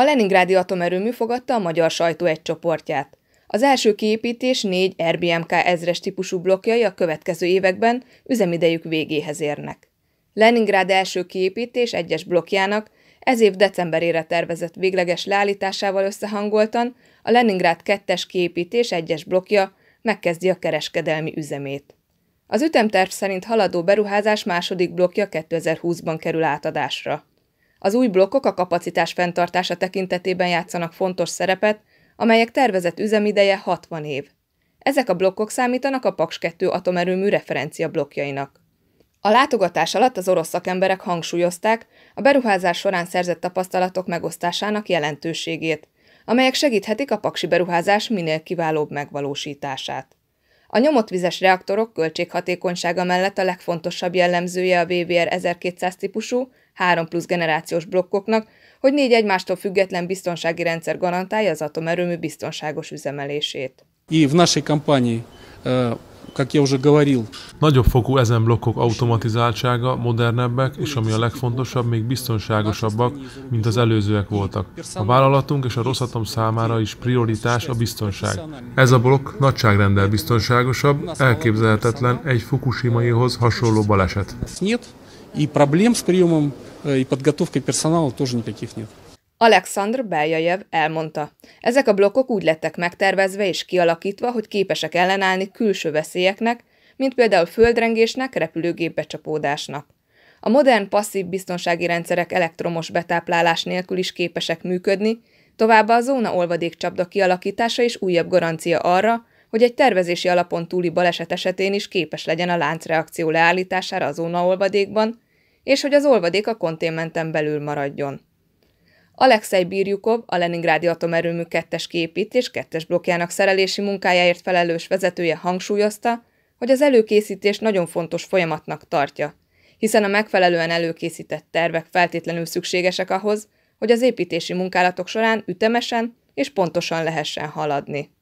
A Leningrádi atomerőmű fogadta a magyar sajtó egy csoportját. Az első kiépítés négy RBMK ezres típusú blokkjai a következő években üzemidejük végéhez érnek. Leningrád első kiépítés egyes blokkjának ez év decemberére tervezett végleges leállításával összehangoltan a Leningrád 2-es kiépítés egyes blokkja megkezdi a kereskedelmi üzemét. Az ütemterv szerint haladó beruházás második blokkja 2020-ban kerül átadásra. Az új blokkok a kapacitás fenntartása tekintetében játszanak fontos szerepet, amelyek tervezett üzemideje 60 év. Ezek a blokkok számítanak a Paks 2 atomerőmű referencia blokkjainak. A látogatás alatt az orosz szakemberek hangsúlyozták a beruházás során szerzett tapasztalatok megosztásának jelentőségét, amelyek segíthetik a paksi beruházás minél kiválóbb megvalósítását. A vizes reaktorok költséghatékonysága mellett a legfontosabb jellemzője a BBR 1200 típusú, 3 plusz generációs blokkoknak, hogy négy egymástól független biztonsági rendszer garantálja az atomerőmű biztonságos üzemelését. И в нашей компании как я уже говорил. Nagyobb fokú ezen blokkok automatizáltsága, modernebbek, és ami a legfontosabb, még biztonságosabbak, mint az előzőek voltak. A vállalatunk és a Rosszatom számára is prioritás a biztonság. Ez a blokk nagyságrendel biztonságosabb, elképzelhetetlen egy Fukushimaihoz hasonló baleset. Нет, и проблем с приемом э, подготовкой персонала тоже никаких нет. Alexandr Beljajev elmondta, ezek a blokkok úgy lettek megtervezve és kialakítva, hogy képesek ellenállni külső veszélyeknek, mint például földrengésnek, repülőgépbe csapódásnak. A modern passzív biztonsági rendszerek elektromos betáplálás nélkül is képesek működni, továbbá a olvadék csapda kialakítása is újabb garancia arra, hogy egy tervezési alapon túli baleset esetén is képes legyen a láncreakció leállítására a olvadékban, és hogy az olvadék a konténmenten belül maradjon. Alexei Birjukov, a Leningrádi atomerőmű kettes kiépítés kettes blokkjának szerelési munkájáért felelős vezetője hangsúlyozta, hogy az előkészítés nagyon fontos folyamatnak tartja, hiszen a megfelelően előkészített tervek feltétlenül szükségesek ahhoz, hogy az építési munkálatok során ütemesen és pontosan lehessen haladni.